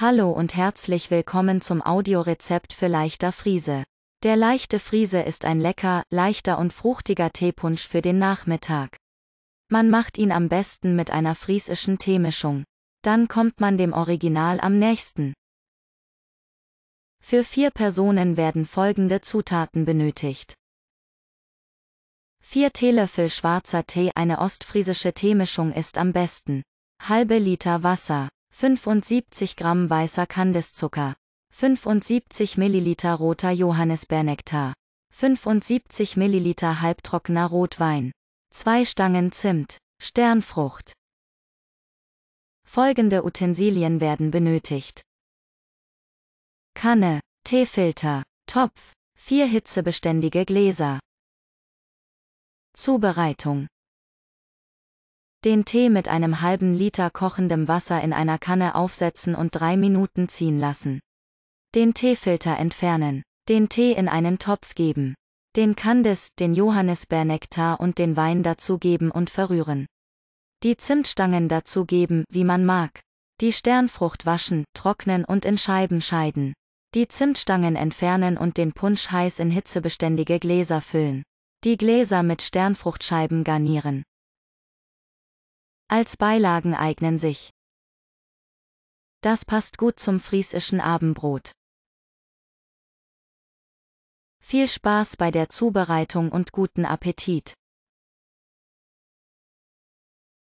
Hallo und herzlich willkommen zum Audiorezept für leichter Friese. Der leichte Friese ist ein lecker, leichter und fruchtiger Teepunsch für den Nachmittag. Man macht ihn am besten mit einer friesischen Teemischung. Dann kommt man dem Original am nächsten. Für vier Personen werden folgende Zutaten benötigt. 4 Teelöffel schwarzer Tee, eine ostfriesische Teemischung ist am besten. Halbe Liter Wasser. 75 Gramm weißer Kandiszucker, 75 Milliliter roter Johannisbeernektar, 75 Milliliter halbtrockener Rotwein, 2 Stangen Zimt, Sternfrucht. Folgende Utensilien werden benötigt. Kanne, Teefilter, Topf, 4 hitzebeständige Gläser. Zubereitung den Tee mit einem halben Liter kochendem Wasser in einer Kanne aufsetzen und drei Minuten ziehen lassen. Den Teefilter entfernen. Den Tee in einen Topf geben. Den Kandis, den Johannisbeernektar und den Wein dazugeben und verrühren. Die Zimtstangen dazugeben, wie man mag. Die Sternfrucht waschen, trocknen und in Scheiben scheiden. Die Zimtstangen entfernen und den Punsch heiß in hitzebeständige Gläser füllen. Die Gläser mit Sternfruchtscheiben garnieren als Beilagen eignen sich. Das passt gut zum friesischen Abendbrot. Viel Spaß bei der Zubereitung und guten Appetit!